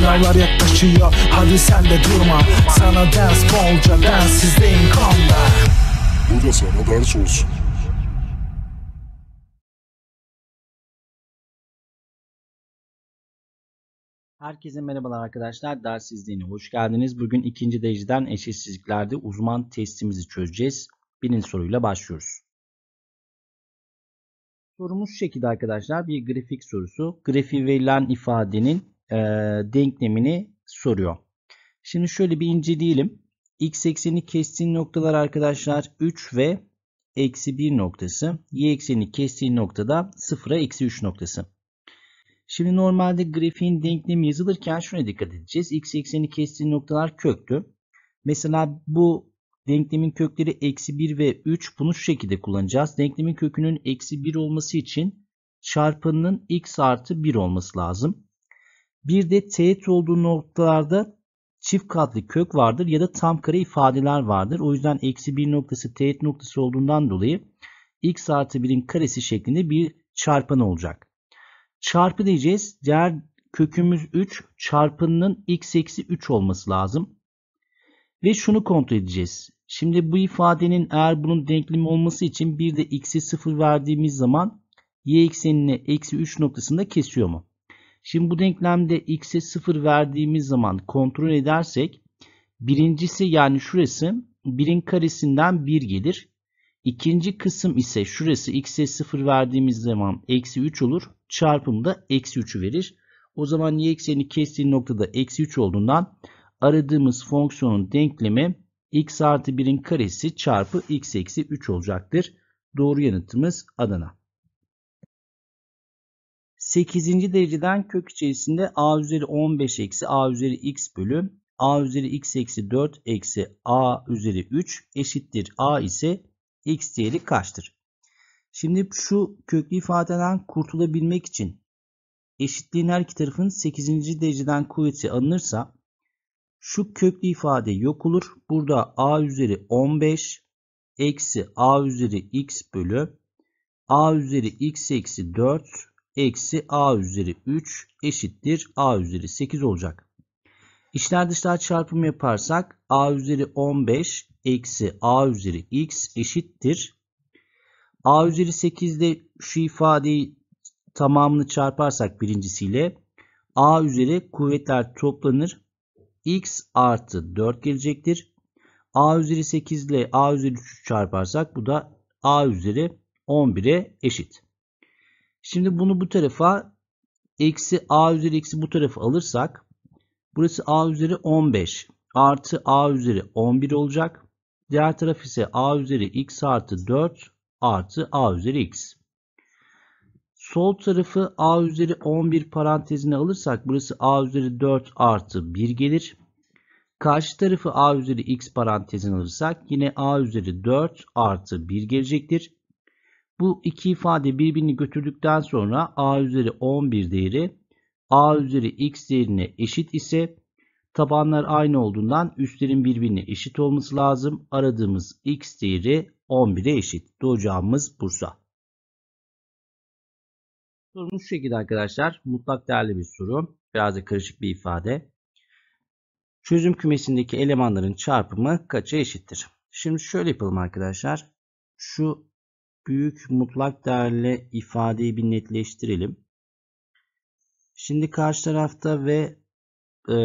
Sınavlar yaklaşıyor hadi sen de durma Sana ders bolca densizliğin kanla Bu da sana ders olsun Herkese merhabalar arkadaşlar. Ders izleyine hoş geldiniz. Bugün ikinci dereceden eşitsizliklerde uzman testimizi çözeceğiz. Birinci soruyla başlıyoruz. Sorumuz şu şekilde arkadaşlar. Bir grafik sorusu. Grafiği verilen ifadenin e, denklemini soruyor. Şimdi şöyle bir inceleyelim. X ekseni kestiği noktalar arkadaşlar 3 ve eksi 1 noktası. Y ekseni kestiği noktada 0'a eksi 3 noktası. Şimdi normalde grafiğin denklemi yazılırken şuna dikkat edeceğiz. X ekseni kestiği noktalar köktü. Mesela bu denklemin kökleri eksi 1 ve 3 bunu şu şekilde kullanacağız. Denklemin kökünün eksi 1 olması için çarpının x artı 1 olması lazım. Bir de teğet olduğu noktalarda çift katlı kök vardır ya da tam kare ifadeler vardır. O yüzden eksi 1 noktası teğet noktası olduğundan dolayı x artı 1'in karesi şeklinde bir çarpan olacak. Çarpı diyeceğiz. Diğer kökümüz 3 çarpının x eksi 3 olması lazım. Ve şunu kontrol edeceğiz. Şimdi bu ifadenin eğer bunun denklemi olması için bir de x'e 0 verdiğimiz zaman y eksenini eksi 3 noktasında kesiyor mu? Şimdi bu denklemde x'e 0 verdiğimiz zaman kontrol edersek birincisi yani şurası 1'in karesinden 1 gelir. İkinci kısım ise şurası x'e 0 verdiğimiz zaman eksi 3 olur. Çarpım da eksi 3'ü verir. O zaman y ekseni kestiği noktada eksi 3 olduğundan aradığımız fonksiyonun denklemi x artı 1'in karesi çarpı x eksi 3 olacaktır. Doğru yanıtımız Adana. 8. dereceden kök içerisinde a üzeri 15 eksi a üzeri x bölü a üzeri x eksi 4 eksi a üzeri 3 eşittir. a ise x değeri kaçtır? Şimdi şu köklü ifadeden kurtulabilmek için eşitliğin her iki tarafın 8. dereceden kuvveti alınırsa şu köklü ifade yok olur. Burada a üzeri 15 eksi a üzeri x bölü a üzeri x eksi 4 eksi a üzeri 3 eşittir a üzeri 8 olacak. İçler dışlar çarpımı yaparsak a üzeri 15 eksi a üzeri x eşittir. a üzeri 8'de şu ifadeyi tamamını çarparsak birincisiyle a üzeri kuvvetler toplanır. x artı 4 gelecektir. a üzeri 8 ile a üzeri 3 çarparsak bu da a üzeri 11'e eşit. Şimdi bunu bu tarafa eksi a üzeri eksi bu tarafı alırsak burası a üzeri 15 artı a üzeri 11 olacak. Diğer taraf ise a üzeri x artı 4 artı a üzeri x. Sol tarafı a üzeri 11 parantezine alırsak burası a üzeri 4 artı 1 gelir. Karşı tarafı a üzeri x parantezine alırsak yine a üzeri 4 artı 1 gelecektir. Bu iki ifade birbirini götürdükten sonra a üzeri 11 değeri a üzeri x değerine eşit ise tabanlar aynı olduğundan üstlerin birbirine eşit olması lazım. Aradığımız x değeri 11'e eşit. Doğacağımız Bursa. Sorumuz şu şekilde arkadaşlar. Mutlak değerli bir soru. Biraz da karışık bir ifade. Çözüm kümesindeki elemanların çarpımı kaça eşittir? Şimdi şöyle yapalım arkadaşlar. Şu büyük mutlak değerle ifadeyi bir netleştirelim. Şimdi karşı tarafta ve e,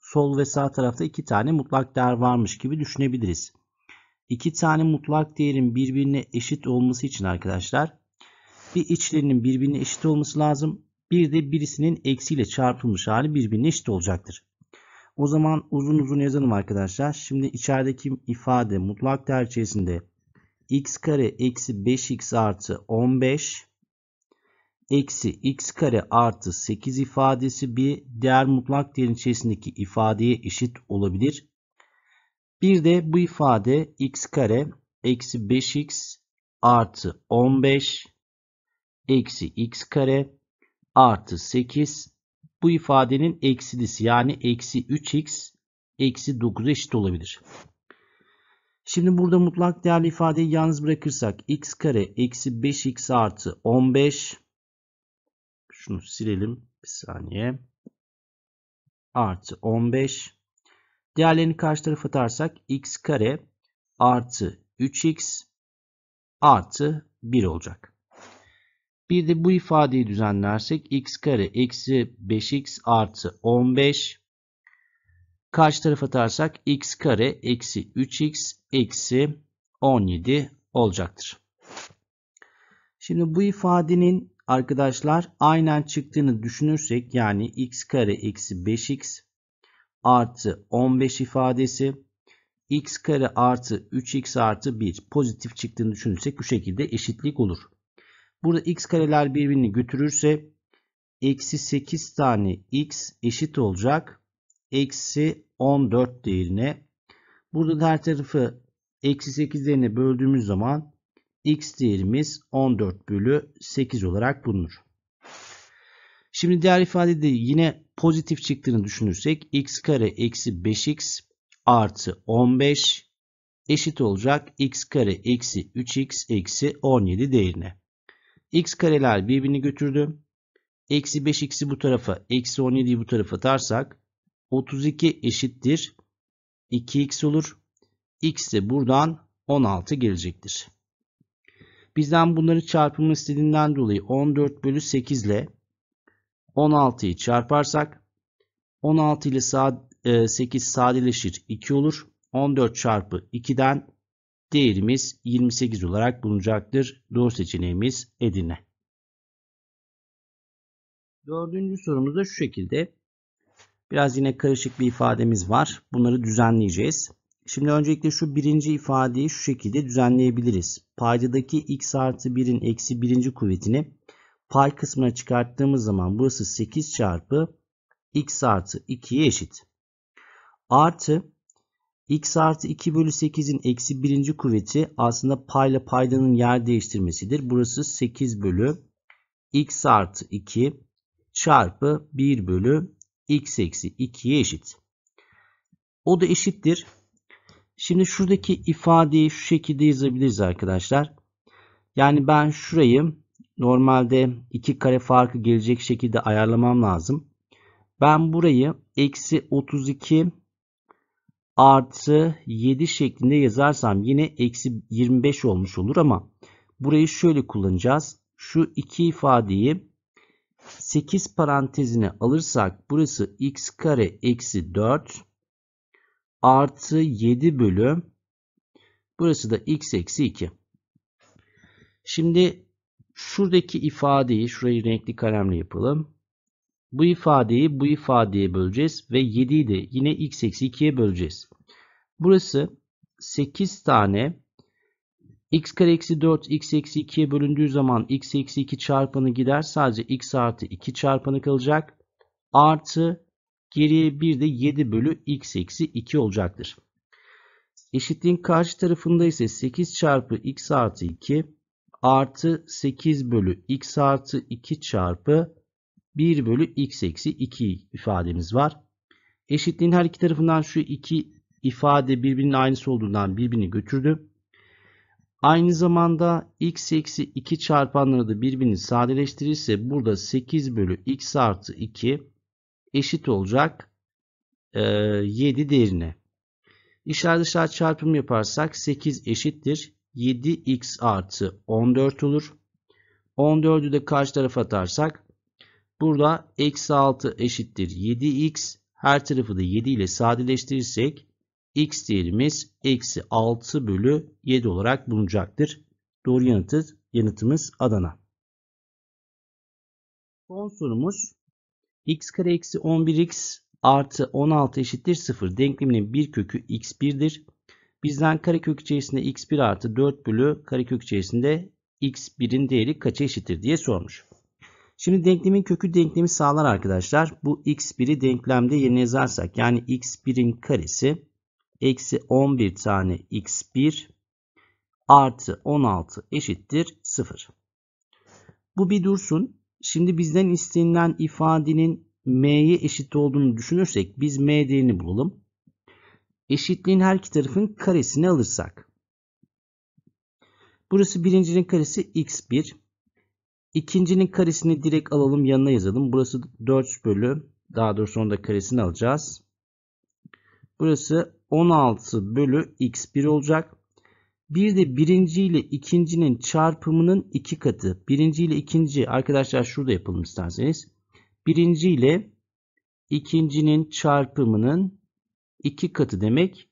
sol ve sağ tarafta iki tane mutlak değer varmış gibi düşünebiliriz. İki tane mutlak değerin birbirine eşit olması için arkadaşlar bir içlerinin birbirine eşit olması lazım. Bir de birisinin eksiyle çarpılmış hali birbirine eşit olacaktır. O zaman uzun uzun yazalım arkadaşlar. Şimdi içerideki ifade mutlak değer içerisinde x kare eksi 5x artı 15 eksi x kare artı 8 ifadesi bir değer mutlak değerin içerisindeki ifadeye eşit olabilir. Bir de bu ifade x kare eksi 5x artı 15 eksi x kare artı 8 bu ifadenin eksilisi yani eksi 3x eksi 9 eşit olabilir. Şimdi burada mutlak değerli ifadeyi yalnız bırakırsak x kare eksi 5x artı 15 şunu silelim bir saniye artı 15 değerlerini karşı tarafa atarsak x kare artı 3x artı 1 olacak. Bir de bu ifadeyi düzenlersek x kare eksi 5x artı 15 Karşı tarafa atarsak x kare eksi 3x eksi 17 olacaktır. Şimdi bu ifadenin arkadaşlar aynen çıktığını düşünürsek yani x kare eksi 5x artı 15 ifadesi x kare artı 3x artı 1 pozitif çıktığını düşünürsek bu şekilde eşitlik olur. Burada x kareler birbirini götürürse eksi 8 tane x eşit olacak eksi 14 değerine. Burada her tarafı eksi 8 değerine böldüğümüz zaman x değerimiz 14 bölü 8 olarak bulunur. Şimdi diğer ifadede yine pozitif çıktığını düşünürsek x kare eksi 5x artı 15 eşit olacak x kare eksi 3x eksi 17 değerine. x kareler birbirini götürdü. Eksi 5x'i bu tarafa eksi 17'yi bu tarafa atarsak 32 eşittir 2x olur. x de buradan 16 gelecektir. Bizden bunları çarpımı istediğinden dolayı 14 bölü 8 ile 16'yı çarparsak 16 ile 8 e, sadeleşir 2 olur. 14 çarpı 2'den değerimiz 28 olarak bulunacaktır. Doğru seçeneğimiz Edirne. Dördüncü sorumuz da şu şekilde. Biraz yine karışık bir ifademiz var. Bunları düzenleyeceğiz. Şimdi öncelikle şu birinci ifadeyi şu şekilde düzenleyebiliriz. Paydadaki x artı 1'in eksi birinci kuvvetini pay kısmına çıkarttığımız zaman burası 8 çarpı x artı 2'ye eşit. Artı x artı 2 bölü 8'in eksi birinci kuvveti aslında payla paydanın yer değiştirmesidir. Burası 8 bölü x artı 2 çarpı 1 bölü x eksi 2'ye eşit. O da eşittir. Şimdi şuradaki ifadeyi şu şekilde yazabiliriz arkadaşlar. Yani ben şurayı normalde 2 kare farkı gelecek şekilde ayarlamam lazım. Ben burayı eksi 32 artı 7 şeklinde yazarsam yine eksi 25 olmuş olur ama burayı şöyle kullanacağız. Şu iki ifadeyi 8 parantezine alırsak burası x kare eksi 4 artı 7 bölü burası da x eksi 2. Şimdi şuradaki ifadeyi şurayı renkli kalemle yapalım. Bu ifadeyi bu ifadeye böleceğiz ve 7'yi de yine x eksi 2'ye böleceğiz. Burası 8 tane x kare eksi 4 x eksi 2'ye bölündüğü zaman x eksi 2 çarpanı gider. Sadece x artı 2 çarpanı kalacak. Artı geriye bir de 7 bölü x eksi 2 olacaktır. Eşitliğin karşı tarafında ise 8 çarpı x artı 2 artı 8 bölü x artı 2 çarpı 1 bölü x eksi 2 ifademiz var. Eşitliğin her iki tarafından şu iki ifade birbirinin aynısı olduğundan birbirini götürdüm. Aynı zamanda x eksi 2 çarpanları da birbirini sadeleştirirse burada 8 bölü x artı 2 eşit olacak 7 e, değerine. İşler dışarı çarpım yaparsak 8 eşittir. 7x artı 14 olur. 14'ü de karşı tarafa atarsak burada eksi 6 eşittir 7x. Her tarafı da 7 ile sadeleştirirsek x değerimiz eksi 6 bölü 7 olarak bulunacaktır. Doğru yanıtı, yanıtımız Adana. Son sorumuz x kare eksi 11x artı 16 eşittir 0 denkleminin bir kökü x1'dir. Bizden karekök içerisinde x1 artı 4 bölü karekök içerisinde x1'in değeri kaça eşittir diye sormuş. Şimdi denklemin kökü denklemi sağlar arkadaşlar. Bu x1'i denklemde yerine yazarsak yani x1'in karesi eksi 11 tane x1 artı 16 eşittir 0. Bu bir dursun. Şimdi bizden istenilen ifadenin m'ye eşit olduğunu düşünürsek biz m değerini bulalım. Eşitliğin her iki tarafın karesini alırsak. Burası birincinin karesi x1. İkincinin karesini direkt alalım yanına yazalım. Burası 4 bölü daha doğrusu onda karesini alacağız. Burası 16 bölü x1 olacak. Bir de birinci ile ikincinin çarpımının iki katı. Birinci ile ikinci arkadaşlar şurada yapalım isterseniz. Birinci ile ikincinin çarpımının iki katı demek.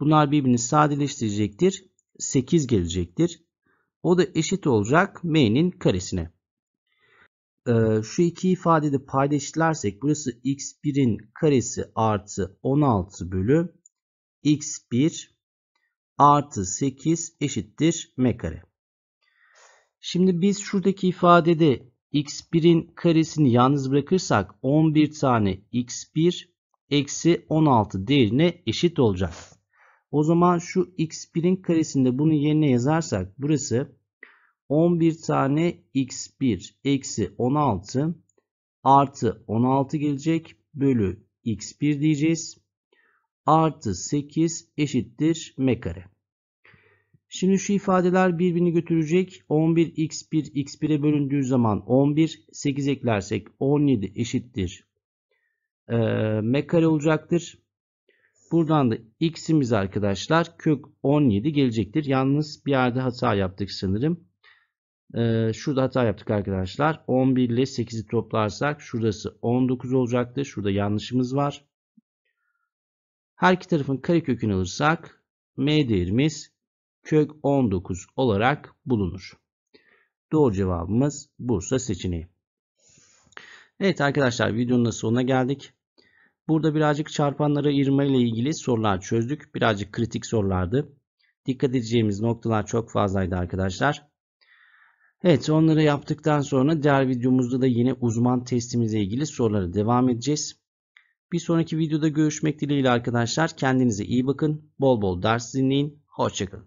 Bunlar birbirini sadeleştirecektir. 8 gelecektir. O da eşit olacak m'nin karesine. Ee, şu iki ifadeyi de burası x1'in karesi artı 16 bölü x1 artı 8 eşittir m kare. Şimdi biz şuradaki ifadede x1'in karesini yalnız bırakırsak 11 tane x1 eksi 16 değerine eşit olacak. O zaman şu x1'in karesinde bunun yerine yazarsak burası 11 tane x1 eksi 16 artı 16 gelecek bölü x1 diyeceğiz artı 8 eşittir m kare. Şimdi şu ifadeler birbirini götürecek. 11x1 x1'e bölündüğü zaman 11, 8 eklersek 17 eşittir e, m kare olacaktır. Buradan da x'imiz arkadaşlar kök 17 gelecektir. Yalnız bir yerde hata yaptık sanırım. Ee, şurada hata yaptık arkadaşlar. 11 ile 8'i toplarsak şurası 19 olacaktı. Şurada yanlışımız var. Her iki tarafın karekökünü alırsak m değerimiz kök 19 olarak bulunur. Doğru cevabımız Bursa seçeneği. Evet arkadaşlar videonun da sonuna geldik. Burada birazcık çarpanlara ayırma ile ilgili sorular çözdük. Birazcık kritik sorulardı. Dikkat edeceğimiz noktalar çok fazlaydı arkadaşlar. Evet onları yaptıktan sonra diğer videomuzda da yine uzman testimize ilgili sorulara devam edeceğiz. Bir sonraki videoda görüşmek dileğiyle arkadaşlar. Kendinize iyi bakın. Bol bol ders dinleyin. Hoşçakalın.